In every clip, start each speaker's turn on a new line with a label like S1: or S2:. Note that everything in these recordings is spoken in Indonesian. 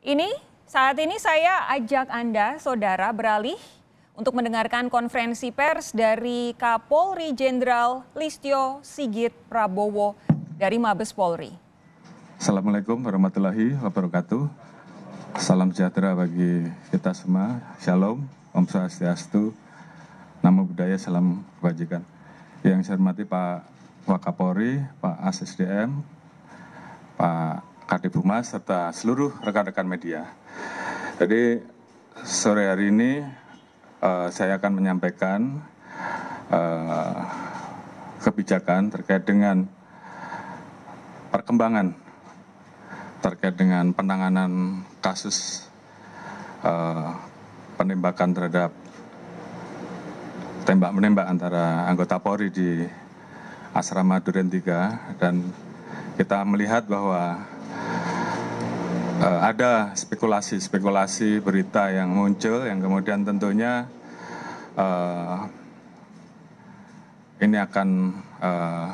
S1: Ini saat ini saya ajak Anda, saudara, beralih untuk mendengarkan konferensi pers dari Kapolri Jenderal Listio Sigit Prabowo dari Mabes Polri. Assalamualaikum warahmatullahi wabarakatuh. Salam sejahtera bagi kita semua. Shalom, Om Swastiastu, Namo Buddhaya, Salam Kebajikan. Yang saya hormati Pak Wakapolri, Pak ASSDM, Pak Kadif Humas serta seluruh rekan-rekan media. Jadi sore hari ini uh, saya akan menyampaikan uh, kebijakan terkait dengan perkembangan terkait dengan penanganan kasus uh, penembakan terhadap tembak menembak antara anggota Polri di asrama Duren 3 dan kita melihat bahwa uh, ada spekulasi-spekulasi berita yang muncul yang kemudian tentunya uh, ini akan uh,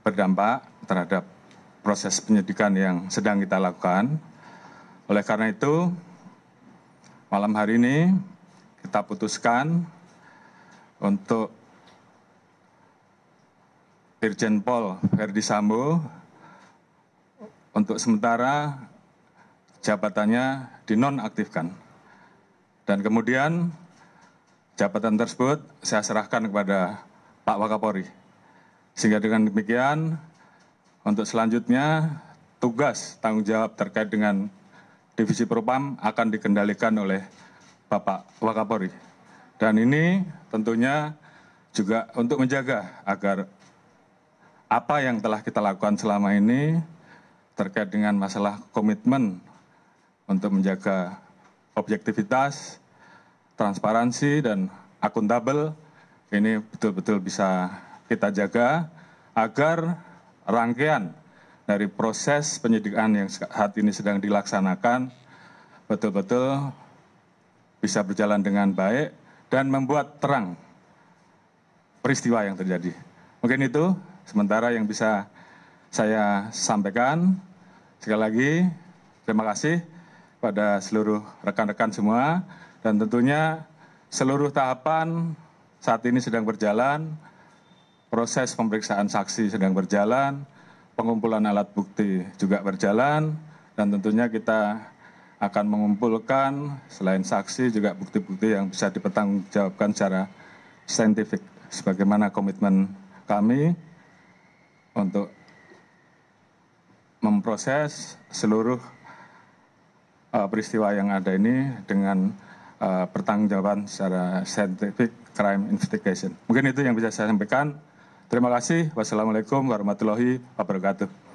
S1: berdampak terhadap proses penyidikan yang sedang kita lakukan. Oleh karena itu, malam hari ini kita putuskan untuk Irjen Pol Ferdi Sambo untuk sementara jabatannya dinonaktifkan. Dan kemudian jabatan tersebut saya serahkan kepada Pak Wakapori Sehingga dengan demikian untuk selanjutnya tugas tanggung jawab terkait dengan divisi propam akan dikendalikan oleh Bapak Wakapori Dan ini tentunya juga untuk menjaga agar apa yang telah kita lakukan selama ini terkait dengan masalah komitmen untuk menjaga objektivitas, transparansi, dan akuntabel. Ini betul-betul bisa kita jaga agar rangkaian dari proses penyidikan yang saat ini sedang dilaksanakan betul-betul bisa berjalan dengan baik dan membuat terang peristiwa yang terjadi. Mungkin itu sementara yang bisa saya sampaikan. Sekali lagi, terima kasih pada seluruh rekan-rekan semua dan tentunya seluruh tahapan saat ini sedang berjalan, proses pemeriksaan saksi sedang berjalan, pengumpulan alat bukti juga berjalan dan tentunya kita akan mengumpulkan selain saksi juga bukti-bukti yang bisa dipertanggungjawabkan secara saintifik sebagaimana komitmen kami untuk memproses seluruh Eh, peristiwa yang ada ini dengan uh, pertanggungjawaban secara scientific crime investigation. Mungkin itu yang bisa saya sampaikan. Terima kasih. Wassalamualaikum warahmatullahi wabarakatuh.